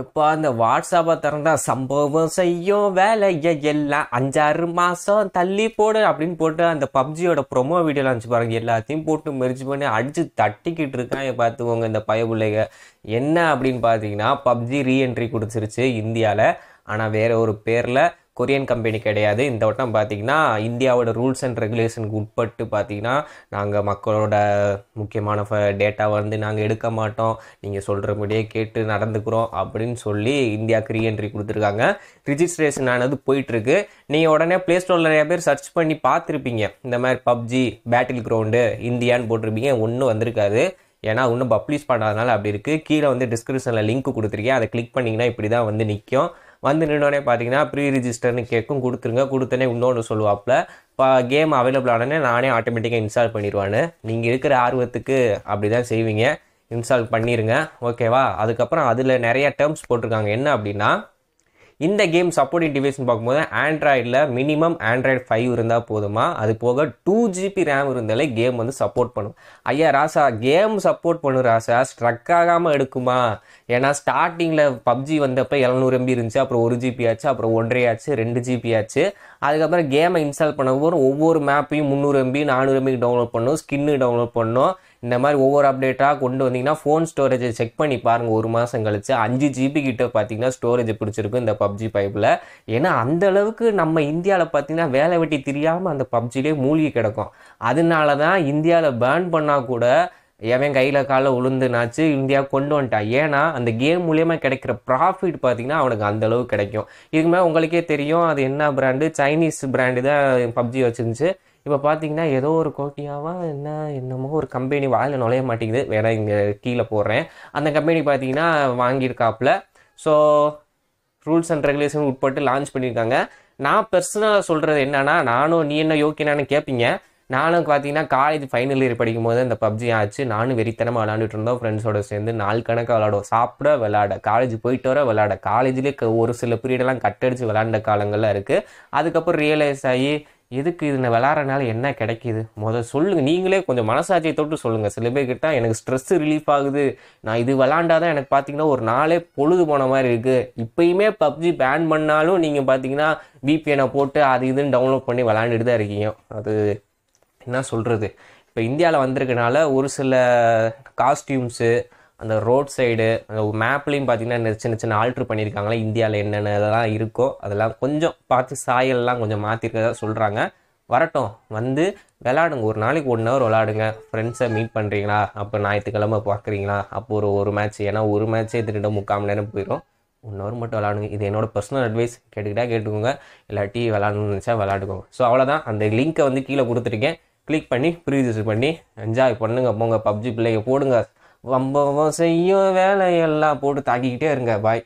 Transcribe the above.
எப்பா அந்த வாட்ஸ்அப்பை திறந்தா சம்பவம் செய்யும் வேலையை எல்லாம் அஞ்சாறு மாதம் தள்ளி போடு அப்படின்னு போட்டு அந்த பப்ஜியோட ப்ரொமோ வீடியோலாம் அனுப்பிச்சு பாருங்கள் எல்லாத்தையும் போட்டு மெரிச்சு பண்ணி அடித்து தட்டிக்கிட்டு இருக்காங்க பார்த்துக்கோங்க இந்த பயபுள்ளைங்க என்ன அப்படின்னு பார்த்தீங்கன்னா பப்ஜி ரீஎன்ட்ரி கொடுத்துருச்சு இந்தியாவில் ஆனால் வேறு ஒரு பேரில் கொரியன் கம்பெனி கிடையாது இந்த வட்டம் பார்த்திங்கன்னா இந்தியாவோட ரூல்ஸ் அண்ட் ரெகுலேஷனுக்கு உட்பட்டு பார்த்திங்கன்னா நாங்கள் மக்களோட முக்கியமான டேட்டா வந்து நாங்கள் எடுக்க மாட்டோம் நீங்கள் சொல்கிறபடியே கேட்டு நடந்துக்கிறோம் அப்படின்னு சொல்லி இந்தியாவுக்கு ரீஎன்ட்ரி கொடுத்துருக்காங்க ரிஜிஸ்ட்ரேஷன் ஆனது போயிட்டுருக்கு நீங்கள் உடனே ப்ளே ஸ்டோரில் நிறையா பேர் சர்ச் பண்ணி பார்த்துருப்பீங்க இந்த மாதிரி பப்ஜி பேட்டில் கிரவுண்டு இந்தியான்னு போட்டிருப்பீங்க ஒன்றும் வந்திருக்காது ஏன்னா ஒன்றும் பப்ளிஷ் பண்ணாதனால அப்படி இருக்குது கீழே வந்து டிஸ்கிரிப்ஷனில் லிங்க் கொடுத்துருக்கேன் அதை கிளிக் பண்ணிங்கன்னா இப்படி தான் வந்து நிற்கும் வந்து நின்னோடனே பார்த்தீங்கன்னா ப்ரீ ரிஜிஸ்டர்னு கேட்கும் கொடுத்துருங்க கொடுத்தனே இன்னொன்று சொல்லுவாப்பில் இப்போ கேம் அவைலபிள் ஆனே நானே ஆட்டோமேட்டிக்காக இன்ஸ்டால் பண்ணிடுவான்னு நீங்கள் இருக்கிற ஆர்வத்துக்கு அப்படி தான் செய்வீங்க இன்ஸ்டால் பண்ணிடுங்க ஓகேவா அதுக்கப்புறம் அதில் நிறையா டேர்ம்ஸ் போட்டிருக்காங்க என்ன அப்படின்னா இந்த கேம் சப்போர்ட்டிங் டிவைஸ்னு பார்க்கும்போது ஆண்ட்ராய்டில் மினிமம் ஆண்ட்ராய்டு ஃபைவ் இருந்தால் போதுமா அது போக டூ ஜிபி ரேம் இருந்தாலே கேம் வந்து சப்போர்ட் பண்ணும் ஐயா ராசா கேம் சப்போர்ட் பண்ணும் ராசா ஸ்ட்ரக் ஆகாமல் எடுக்குமா ஏன்னா ஸ்டார்டிங்கில் பப்ஜி வந்தப்போ எழுநூறு எம்பி இருந்துச்சு அப்புறம் ஒரு ஜிபி ஆச்சு அப்புறம் ஒன்றரை ஆச்சு ரெண்டு ஜிபி ஆச்சு அதுக்கப்புறம் கேமை இன்ஸ்டால் பண்ணும்போது ஒவ்வொரு மேப்பையும் முந்நூறு எம்பி நானூறு எம்பிக்கு டவுன்லோட் பண்ணும் ஸ்கின்னு டவுன்லோட் பண்ணும் இந்த மாதிரி ஒவ்வொரு அப்டேட்டாக கொண்டு வந்தீங்கன்னா ஃபோன் ஸ்டோரேஜை செக் பண்ணி பாருங்கள் ஒரு மாதம் கழிச்சு அஞ்சு ஜிபி கிட்ட பார்த்தீங்கன்னா ஸ்டோரேஜ் பிடிச்சிருக்கும் இந்த பப்ஜி பைப்பில் ஏன்னா அந்தளவுக்கு நம்ம இந்தியாவில் பார்த்தீங்கன்னா வேலை வெட்டி தெரியாமல் அந்த பப்ஜிலே மூழ்கி கிடக்கும் அதனால தான் இந்தியாவில் பேர்ன் பண்ணால் கூட எவன் கையில் காலில் உளுந்துனாச்சு இந்தியா கொண்டு வந்துட்டான் ஏன்னா அந்த கேம் மூலியமாக கிடைக்கிற ப்ராஃபிட் பார்த்திங்கன்னா அவனுக்கு அந்தளவுக்கு கிடைக்கும் இதுக்கு மேலே உங்களுக்கே தெரியும் அது என்ன பிராண்டு சைனீஸ் பிராண்டு தான் பப்ஜி வச்சிருந்துச்சு இப்போ பார்த்தீங்கன்னா ஏதோ ஒரு கோட்டியாவா என்ன என்னமோ ஒரு கம்பெனி வாயில் நுழைய மாட்டேங்குது வேற இங்கே கீழே போடுறேன் அந்த கம்பெனி பார்த்தீங்கன்னா வாங்கியிருக்காப்புல ஸோ ரூல்ஸ் அண்ட் ரெகுலேஷன் உட்பட்டு லான்ச் பண்ணியிருக்காங்க நான் பர்சனலாக சொல்கிறது என்னன்னா நானும் நீ என்ன யோக்கியனானு கேட்பீங்க நானும் பார்த்தீங்கன்னா காலேஜ் ஃபைனல் இயர் படிக்கும் போது அந்த பப்ஜி ஆச்சு நானும் வெறித்தனமாக விளாண்டுட்டு இருந்தோம் ஃப்ரெண்ட்ஸோட சேர்ந்து நாள் கணக்காக விளாடுவோம் சாப்பிட விளாட காலேஜ் போயிட்டு வர விளாட காலேஜ்லேயே ஒரு சில பீரியடெல்லாம் கட் விளாண்ட காலங்கள்லாம் இருக்குது அதுக்கப்புறம் ரியலைஸ் ஆகி எதுக்கு இதில் விளாட்றனால என்ன கிடைக்கிது முதல் சொல்லுங்கள் நீங்களே கொஞ்சம் மனசாட்சியை தொட்டு சொல்லுங்கள் சில பேர் கிட்ட எனக்கு ஸ்ட்ரெஸ்ஸு ரிலீஃப் ஆகுது நான் இது விளாண்டா தான் எனக்கு பார்த்தீங்கன்னா ஒரு நாளே பொழுது போன மாதிரி இருக்குது இப்போயுமே பப்ஜி பேன் பண்ணாலும் நீங்கள் பார்த்தீங்கன்னா விபிஎனை போட்டு அது இதுன்னு டவுன்லோட் பண்ணி விளாண்டுட்டு தான் இருக்கீங்க அது என்ன சொல்கிறது இப்போ இந்தியாவில் வந்திருக்கனால ஒரு சில காஸ்டியூம்ஸு அந்த ரோட் சைடு அந்த மேப்லேயும் பார்த்தீங்கன்னா சின்ன சின்ன ஆல்ட்ரு பண்ணியிருக்காங்களா இந்தியாவில் என்னென்ன இதெல்லாம் இருக்கோ அதெல்லாம் கொஞ்சம் பார்த்து சாயல்லாம் கொஞ்சம் மாற்றிருக்கதா சொல்கிறாங்க வரட்டும் வந்து விளாடுங்க ஒரு நாளைக்கு ஒன் ஹவர் விளாடுங்க ஃப்ரெண்ட்ஸை மீட் பண்ணுறீங்களா அப்போ ஞாயிற்றுக்கிழமை பார்க்குறீங்களா அப்போ ஒரு ஒரு மேட்ச் ஏன்னா ஒரு மேட்ச்சே திருட முக்கால் நேரம் போயிடும் ஒன் ஹவர் மட்டும் விளாடுங்க இது என்னோட பர்சனல் அட்வைஸ் கேட்டுக்கிட்டால் கேட்டுக்கோங்க இல்லாட்டி விளாடணும்னு நினச்சா விளாடுக்கோங்க ஸோ அவ்வளோதான் அந்த லிங்க்கை வந்து கீழே கொடுத்துருக்கேன் கிளிக் பண்ணி ப்ரீ பண்ணி என்ஜாய் பண்ணுங்கள் போங்க பப்ஜி பிள்ளைங்க போடுங்க வம்பவம் செய்யும் வேலையெல்லாம் போட்டு தாக்கிக்கிட்டே இருங்க பாய்